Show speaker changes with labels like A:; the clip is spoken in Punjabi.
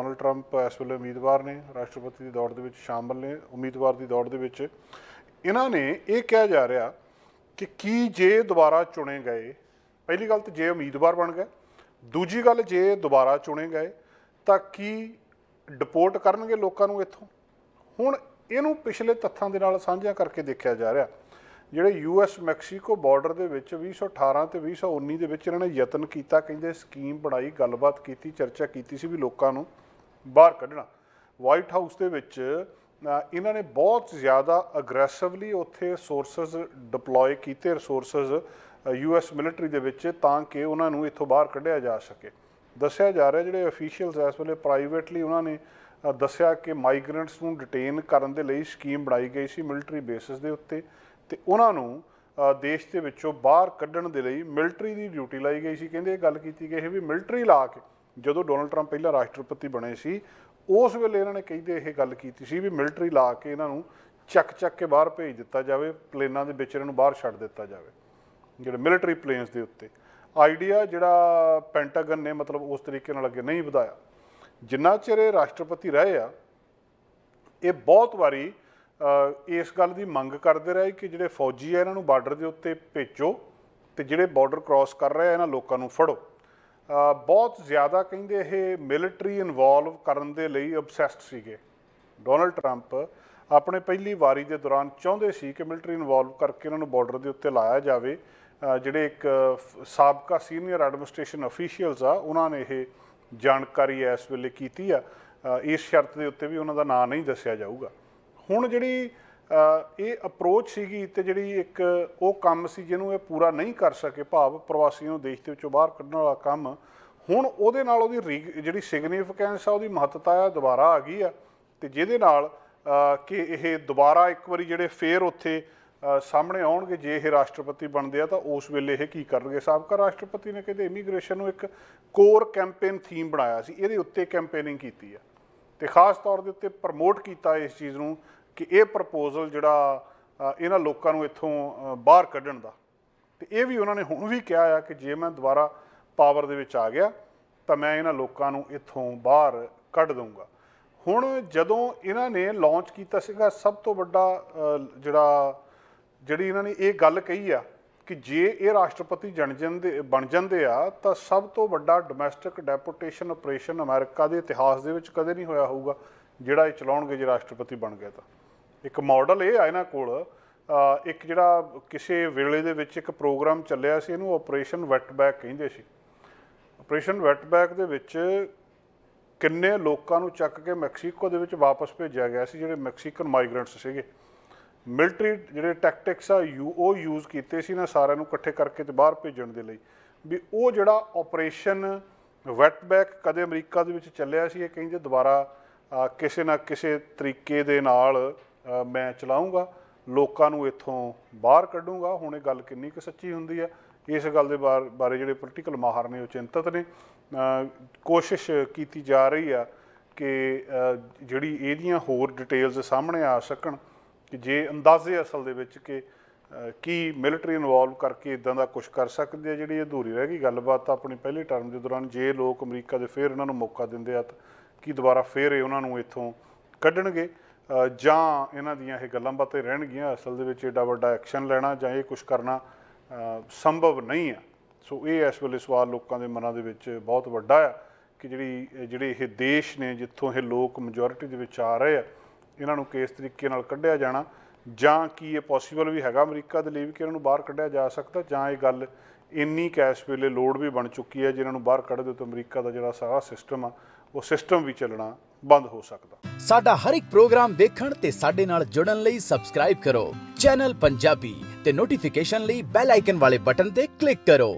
A: ਡੋਨਲਡ ਟਰੰਪ ਇਸ ਵੇਲੇ ਉਮੀਦਵਾਰ ਨੇ ਰਾਸ਼ਟਰਪਤੀ ਦੀ ਦੌੜ ਦੇ ਵਿੱਚ ਸ਼ਾਮਲ ਨੇ ਉਮੀਦਵਾਰ ਦੀ ਦੌੜ ਦੇ ਵਿੱਚ ਇਹਨਾਂ ਨੇ ਇਹ ਕਿਹਾ ਜਾ ਰਿਹਾ ਕਿ ਕੀ ਜੇ ਦੁਬਾਰਾ ਚੁਣੇ ਗਏ ਪਹਿਲੀ ਗੱਲ ਤਾਂ ਜੇ ਉਮੀਦਵਾਰ ਬਣ ਗਏ ਦੂਜੀ ਗੱਲ ਜੇ ਦੁਬਾਰਾ ਚੁਣੇ ਗਏ ਤਾਂ ਕੀ ਡਿਪੋਰਟ ਕਰਨਗੇ ਲੋਕਾਂ ਨੂੰ ਇੱਥੋਂ ਹੁਣ ਇਹਨੂੰ ਪਿਛਲੇ ਤੱਥਾਂ ਦੇ ਨਾਲ ਸਾਂਝਾ ਕਰਕੇ ਦੇਖਿਆ ਜਾ ਰਿਹਾ ਜਿਹੜੇ ਯੂਐਸ ਮੈਕਸੀਕੋ ਬਾਰਡਰ ਦੇ ਵਿੱਚ 2018 ਤੇ 2019 ਦੇ ਵਿੱਚ ਇਹਨਾਂ ਨੇ ਯਤਨ ਕੀਤਾ ਕਹਿੰਦੇ ਸਕੀਮ ਬਣਾਈ ਗੱਲਬਾਤ ਕੀਤੀ ਚਰਚਾ ਕੀਤੀ ਸੀ ਵੀ ਲੋਕਾਂ ਨੂੰ ਬਾਹਰ ਕੱਢਣਾ ਵਾਈਟ ਹਾਊਸ ਦੇ ਵਿੱਚ ਇਹਨਾਂ ਨੇ ਬਹੁਤ ਜ਼ਿਆਦਾ ਅਗਰੈਸਿਵਲੀ ਉੱਥੇ ਸੋਰਸਸ ਡਿਪਲੋਏ ਕੀਤੇ ਰਿਸੋਰਸਸ ਯੂ ਐਸ ਮਿਲਟਰੀ ਦੇ ਵਿੱਚ ਤਾਂ ਕਿ ਉਹਨਾਂ ਨੂੰ ਇੱਥੋਂ ਬਾਹਰ ਕੱਢਿਆ ਜਾ ਸਕੇ ਦੱਸਿਆ ਜਾ ਰਿਹਾ ਜਿਹੜੇ ਅਫੀਸ਼ੀਅਲਸ ਐਸ ਵੇਲੇ ਪ੍ਰਾਈਵੇਟਲੀ ਉਹਨਾਂ ਨੇ ਦੱਸਿਆ ਕਿ ਮਾਈਗ੍ਰੈਂਟਸ ਨੂੰ ਡਿਟੇਨ ਕਰਨ ਦੇ ਲਈ ਸਕੀਮ ਬਣਾਈ ਗਈ ਸੀ ਮਿਲਟਰੀ ਬੇਸਿਸ ਦੇ ਉੱਤੇ ਤੇ ਉਹਨਾਂ ਨੂੰ ਦੇਸ਼ ਦੇ ਵਿੱਚੋਂ ਬਾਹਰ ਕੱਢਣ ਦੇ ਲਈ ਮਿਲਟਰੀ ਦੀ ਡਿਊਟੀ ਲਾਈ ਗਈ ਸੀ ਕਹਿੰਦੇ ਇਹ ਗੱਲ ਕੀਤੀ ਗਈ ਹੈ ਵੀ ਮਿਲਟਰੀ ਲਾ ਕੇ ਜਦੋਂ ਡੋਨਲਡ ਟਰੰਪ ਪਹਿਲਾ ਰਾਸ਼ਟਰਪਤੀ ਬਣੇ ਸੀ ਉਸ ਵੇਲੇ ਇਹਨਾਂ ਨੇ ਕਹਿੰਦੇ ਇਹ ਗੱਲ ਕੀਤੀ ਸੀ ਵੀ ਮਿਲਟਰੀ ਲਾ ਕੇ ਇਹਨਾਂ ਨੂੰ ਚੱਕ ਚੱਕ ਕੇ ਬਾਹਰ ਭੇਜ ਦਿੱਤਾ ਜਾਵੇ ਪਲੇਨਾਂ ਦੇ ਵਿੱਚ ਇਹਨਾਂ ਨੂੰ ਬਾਹਰ ਛੱਡ ਦਿੱਤਾ ਜਾਵੇ ਜਿਹੜੇ ਮਿਲਟਰੀ ਪਲੇਨਸ ਦੇ ਉੱਤੇ ਆਈਡੀਆ ਜਿਹੜਾ ਪੈਂਟਾਗਨ ਨੇ ਮਤਲਬ ਉਸ ਤਰੀਕੇ ਨਾਲ ਅੱਗੇ ਨਹੀਂ ਵਧਾਇਆ ਜਿੰਨਾ ਚਿਰ ਇਹ ਰਾਸ਼ਟਰਪਤੀ ਰਹੇ ਆ ਇਹ ਬਹੁਤ ਵਾਰੀ ਇਸ ਗੱਲ ਦੀ ਮੰਗ ਕਰਦੇ ਰਹੇ ਕਿ ਜਿਹੜੇ ਫੌਜੀ ਆ ਇਹਨਾਂ ਨੂੰ ਬਾਰਡਰ ਦੇ ਉੱਤੇ ਭੇਜੋ ਤੇ ਜਿਹੜੇ ਬਾਰਡਰ ਕ੍ਰਾਸ ਕਰ ਰਹੇ ਆ ਇਹਨਾਂ ਲੋਕਾਂ ਨੂੰ ਫੜੋ ਬਹੁਤ ਜ਼ਿਆਦਾ ਕਹਿੰਦੇ ਇਹ ਮਿਲਟਰੀ ਇਨਵੋਲਵ ਕਰਨ ਦੇ ਲਈ obsessed ਸੀਗੇ ਡੋਨਲਡ ਟਰੰਪ ਆਪਣੇ ਪਹਿਲੀ ਵਾਰੀ ਦੇ ਦੌਰਾਨ ਚਾਹੁੰਦੇ ਸੀ ਕਿ ਮਿਲਟਰੀ ਇਨਵੋਲਵ ਕਰਕੇ ਉਹਨਾਂ ਨੂੰ ਬਾਰਡਰ ਦੇ ਉੱਤੇ ਲਾਇਆ ਜਾਵੇ ਜਿਹੜੇ ਇੱਕ ਸਾਬਕਾ ਸੀਨੀਅਰ ਐਡਮਿਨਿਸਟ੍ਰੇਸ਼ਨ ਅਫੀਸ਼ੀਅਲਸ ਆ ਉਹਨਾਂ ਨੇ ਇਹ ਜਾਣਕਾਰੀ ਇਸ ਵੇਲੇ ਕੀਤੀ ਆ ਇਸ ਸ਼ਰਤ ਦੇ ਉੱਤੇ ਵੀ ਉਹਨਾਂ ਦਾ ਨਾਂ ਨਹੀਂ ਦੱਸਿਆ ਜਾਊਗਾ ਹੁਣ ਜਿਹੜੀ ਇਹ ਅਪਰੋਚ ਸੀਗੀ ਤੇ ਜਿਹੜੀ ਇੱਕ ਉਹ ਕੰਮ ਸੀ ਜਿਹਨੂੰ ਇਹ ਪੂਰਾ ਨਹੀਂ ਕਰ ਸਕੇ ਭਾਵ ਪ੍ਰਵਾਸੀਆਂ ਨੂੰ ਦੇਸ਼ ਦੇ ਵਿੱਚੋਂ ਬਾਹਰ ਕੱਢਣ ਵਾਲਾ ਕੰਮ ਹੁਣ ਉਹਦੇ ਨਾਲ ਉਹਦੀ ਜਿਹੜੀ ਸਿਗਨੀਫਿਕੈਂਸ ਆ ਉਹਦੀ ਮਹੱਤਤਾ ਆ ਦੁਬਾਰਾ ਆ ਗਈ ਆ ਤੇ ਜਿਹਦੇ ਨਾਲ ਕਿ ਇਹ ਦੁਬਾਰਾ ਇੱਕ ਵਾਰੀ ਜਿਹੜੇ ਫੇਰ ਉੱਥੇ ਸਾਹਮਣੇ ਆਉਣਗੇ ਜੇ ਇਹ ਰਾਸ਼ਟਰਪਤੀ ਬਣਦੇ ਆ ਤਾਂ ਉਸ ਵੇਲੇ ਇਹ ਕੀ ਕਰਨਗੇ ਸਾਬਕਾ ਰਾਸ਼ਟਰਪਤੀ ਨੇ ਕਹਿੰਦੇ ਇਮੀਗ੍ਰੇਸ਼ਨ ਨੂੰ ਇੱਕ ਕੋਰ ਕੈਂਪੇਨ ਥੀਮ ਬਣਾਇਆ ਸੀ ਇਹਦੇ ਉੱਤੇ ਕੈਂਪੇਨਿੰਗ ਕੀਤੀ ਆ ਤੇ ਖਾਸ ਤੌਰ ਦੇ ਉੱਤੇ ਪ੍ਰਮੋਟ ਕੀਤਾ ਇਸ ਚੀਜ਼ ਨੂੰ ਕਿ ਇਹ ਪ੍ਰਪੋਜ਼ਲ ਜਿਹੜਾ ਇਹਨਾਂ ਲੋਕਾਂ ਨੂੰ ਇੱਥੋਂ ਬਾਹਰ ਕੱਢਣ ਦਾ ਤੇ ਇਹ ਵੀ ਉਹਨਾਂ ਨੇ ਹੁਣ ਵੀ ਕਿਹਾ ਆ ਕਿ ਜੇ ਮੈਂ ਦੁਬਾਰਾ ਪਾਵਰ ਦੇ ਵਿੱਚ ਆ ਗਿਆ ਤਾਂ ਮੈਂ ਇਹਨਾਂ ਲੋਕਾਂ ਨੂੰ ਇੱਥੋਂ ਬਾਹਰ ਕੱਢ ਦਊਂਗਾ ਹੁਣ ਜਦੋਂ ਇਹਨਾਂ ਨੇ ਲਾਂਚ ਕੀਤਾ ਸੀਗਾ ਸਭ ਤੋਂ ਵੱਡਾ ਜਿਹੜਾ ਜਿਹੜੀ ਇਹਨਾਂ ਨੇ ਇਹ ਗੱਲ ਕਹੀ ਆ ਕਿ ਜੇ ਇਹ ਰਾਸ਼ਟਰਪਤੀ ਜਣ ਦੇ ਬਣ ਜਾਂਦੇ ਆ ਤਾਂ ਸਭ ਤੋਂ ਵੱਡਾ ਡੋਮੈਸਟਿਕ ਡੈਪੋਟੇਸ਼ਨ ਆਪਰੇਸ਼ਨ ਅਮਰੀਕਾ ਦੇ ਇਤਿਹਾਸ ਦੇ ਵਿੱਚ ਕਦੇ ਨਹੀਂ ਹੋਇਆ ਹੋਊਗਾ ਜਿਹੜਾ ਇਹ ਚਲਾਉਣਗੇ ਜੇ ਰਾਸ਼ਟਰਪਤੀ ਬਣ ਗਏ ਤਾਂ ਇੱਕ ਮਾਡਲ ਇਹ ਆ ਇਹਨਾਂ ਕੋਲ ਇੱਕ ਜਿਹੜਾ ਕਿਸੇ ਵੇਲੇ ਦੇ ਵਿੱਚ ਇੱਕ ਪ੍ਰੋਗਰਾਮ ਚੱਲਿਆ ਸੀ ਇਹਨੂੰ ਆਪਰੇਸ਼ਨ ਵੈਟਬੈਕ ਕਹਿੰਦੇ ਸੀ ਆਪਰੇਸ਼ਨ ਵੈਟਬੈਕ ਦੇ ਵਿੱਚ ਕਿੰਨੇ ਲੋਕਾਂ ਨੂੰ ਚੱਕ ਕੇ ਮੈਕਸੀਕੋ ਦੇ ਵਿੱਚ ਵਾਪਸ ਭੇਜਿਆ ਗਿਆ ਸੀ ਜਿਹੜੇ ਮੈਕਸੀਕਨ ਮਾਈਗ੍ਰੈਂਟਸ ਸੀਗੇ ਮਿਲਟਰੀ ਜਿਹੜੇ ਟੈਕਟਿਕਸ ਆ ਯੂ ਉਹ ਯੂਜ਼ ਕੀਤੇ ਸੀ ਨਾ ਸਾਰਿਆਂ ਨੂੰ ਇਕੱਠੇ ਕਰਕੇ ਤੇ ਬਾਹਰ ਭੇਜਣ ਦੇ ਲਈ ਵੀ ਉਹ ਜਿਹੜਾ ਆਪਰੇਸ਼ਨ ਵੈਟਬੈਕ ਕਦੇ ਅਮਰੀਕਾ ਦੇ ਵਿੱਚ ਚੱਲਿਆ ਸੀ ਇਹ ਕਹਿੰਦੇ ਦੁਬਾਰਾ ਕਿਸੇ ਨਾ ਕਿਸੇ ਤਰੀਕੇ ਦੇ ਨਾਲ ਮੈਂ ਚਲਾਉਂਗਾ ਲੋਕਾਂ ਨੂੰ ਇੱਥੋਂ ਬਾਹਰ ਕੱਢੂੰਗਾ ਹੁਣ ਇਹ ਗੱਲ ਕਿੰਨੀ ਕੁ ਸੱਚੀ ਹੁੰਦੀ ਹੈ ਇਸ ਗੱਲ ਦੇ ਬਾਰੇ ਜਿਹੜੇ ਪੋਲੀਟੀਕਲ ਮਾਹਰ ਨੇ ਉਹ ਚਿੰਤਤ ਨੇ ਕੋਸ਼ਿਸ਼ ਕੀਤੀ ਜਾ ਰਹੀ ਆ ਕਿ ਜਿਹੜੀ ਇਹਦੀਆਂ ਹੋਰ ਡਿਟੇਲਸ ਸਾਹਮਣੇ ਆ ਸਕਣ ਕਿ ਜੇ ਅੰਦਾਜ਼ੇ ਅਸਲ ਦੇ ਵਿੱਚ ਕਿ ਕੀ ਮਿਲਟਰੀ ਇਨਵੋਲਵ ਕਰਕੇ ਇਦਾਂ ਦਾ ਕੁਝ ਕਰ ਸਕਦੇ ਆ ਜਿਹੜੀ ਅਧੂਰੀ ਰਹਿ ਗਈ ਗੱਲਬਾਤ ਤਾਂ ਆਪਣੀ ਪਹਿਲੀ ਟਰਮ ਦੇ ਦੌਰਾਨ ਜੇ ਲੋਕ ਅਮਰੀਕਾ ਦੇ ਫੇਰ ਇਹਨਾਂ ਨੂੰ ਮੌਕਾ ਦਿੰਦੇ ਆ ਤਾਂ ਕੀ ਦੁਬਾਰਾ ਫੇਰ ਇਹ ਉਹਨਾਂ ਨੂੰ ਇੱਥੋਂ ਕੱਢਣਗੇ ਜਾਂ ਇਹਨਾਂ ਦੀਆਂ ਇਹ ਗੱਲਾਂ ਬਾਤਾਂ ਰਹਿਣਗੀਆਂ ਅਸਲ ਦੇ ਵਿੱਚ ਏਡਾ ਵੱਡਾ ਐਕਸ਼ਨ ਲੈਣਾ ਜਾਂ ਇਹ ਕੁਝ ਕਰਨਾ ਸੰਭਵ ਨਹੀਂ ਹੈ ਸੋ ਇਹ ਇਸ ਵੇਲੇ ਸਵਾਲ ਲੋਕਾਂ ਦੇ ਮਨਾਂ ਦੇ ਵਿੱਚ ਬਹੁਤ ਵੱਡਾ ਹੈ ਕਿ ਜਿਹੜੀ ਜਿਹੜੇ ਇਹ ਦੇਸ਼ ਨੇ ਜਿੱਥੋਂ ਇਹ ਲੋਕ ਮжоਰਿਟੀ ਦੇ ਵਿੱਚ ਆ ਰਹੇ ਆ ਇਹਨਾਂ ਨੂੰ ਕਿਸ ਤਰੀਕੇ ਨਾਲ ਕੱਢਿਆ ਜਾਣਾ ਜਾਂ ਕੀ ਇਹ ਪੋਸੀਬਲ ਵੀ ਹੈਗਾ ਅਮਰੀਕਾ ਦੇ ਲਈ ਵੀ ਕਿ ਇਹਨਾਂ ਨੂੰ ਬਾਹਰ ਕੱਢਿਆ ਜਾ ਸਕਦਾ ਜਾਂ ਇਹ ਗੱਲ ਇੰਨੀ ਕੈਸ਼ ਵੇਲੇ ਲੋਡ ਵੀ ਬਣ ਚੁੱਕੀ ਹੈ ਜਿਹਨਾਂ ਨੂੰ ਬਾਹਰ ਕੱਢ ਦੇ ਤਾਂ ਅਮਰੀਕਾ ਦਾ ਜਿਹੜਾ ਸਾਰਾ ਸਿਸਟਮ ਆ ਉਹ ਸਿਸਟਮ ਵੀ ਚੱਲਣਾ ਬੰਦ ਹੋ ਸਕਦਾ ਸਾਡਾ ਹਰ ਇੱਕ ਪ੍ਰੋਗਰਾਮ ਦੇਖਣ ਤੇ ਸਾਡੇ ਨਾਲ ਜੁੜਨ ਲਈ ਸਬਸਕ੍ਰਾਈਬ ਕਰੋ ਚੈਨਲ ਪੰਜਾਬੀ ਤੇ ਨੋਟੀਫਿਕੇਸ਼ਨ ਲਈ ਬੈਲ ਆਈਕਨ ਵਾਲੇ ਬਟਨ ਤੇ ਕਲਿੱਕ ਕਰੋ